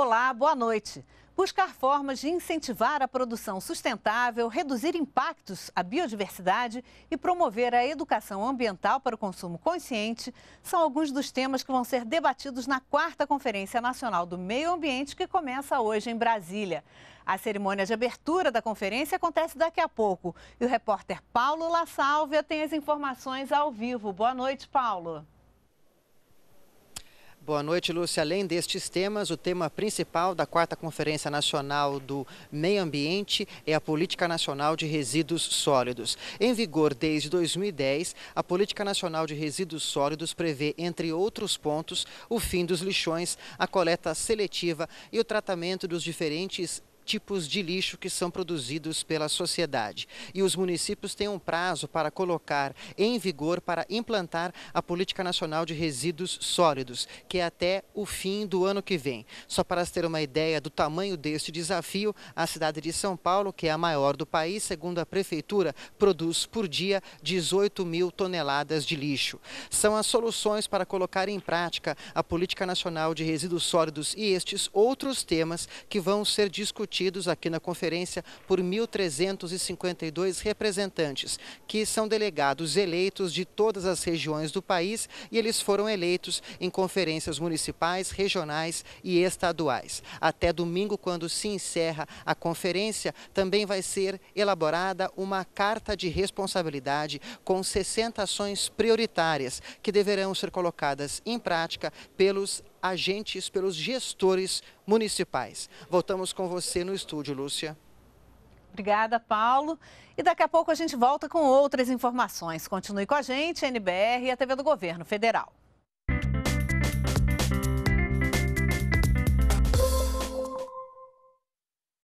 Olá, boa noite. Buscar formas de incentivar a produção sustentável, reduzir impactos à biodiversidade e promover a educação ambiental para o consumo consciente são alguns dos temas que vão ser debatidos na quarta Conferência Nacional do Meio Ambiente, que começa hoje em Brasília. A cerimônia de abertura da conferência acontece daqui a pouco e o repórter Paulo La Sálvia tem as informações ao vivo. Boa noite, Paulo. Boa noite, Lúcia. Além destes temas, o tema principal da quarta Conferência Nacional do Meio Ambiente é a Política Nacional de Resíduos Sólidos. Em vigor desde 2010, a Política Nacional de Resíduos Sólidos prevê, entre outros pontos, o fim dos lixões, a coleta seletiva e o tratamento dos diferentes tipos de lixo que são produzidos pela sociedade. E os municípios têm um prazo para colocar em vigor, para implantar a Política Nacional de Resíduos Sólidos, que é até o fim do ano que vem. Só para se ter uma ideia do tamanho deste desafio, a cidade de São Paulo, que é a maior do país, segundo a prefeitura, produz por dia 18 mil toneladas de lixo. São as soluções para colocar em prática a Política Nacional de Resíduos Sólidos e estes outros temas que vão ser discutidos partidos aqui na conferência por 1.352 representantes, que são delegados eleitos de todas as regiões do país e eles foram eleitos em conferências municipais, regionais e estaduais. Até domingo, quando se encerra a conferência, também vai ser elaborada uma carta de responsabilidade com 60 ações prioritárias que deverão ser colocadas em prática pelos agentes, pelos gestores municipais. Voltamos com você no estúdio, Lúcia. Obrigada, Paulo. E daqui a pouco a gente volta com outras informações. Continue com a gente, NBR e a TV do Governo Federal.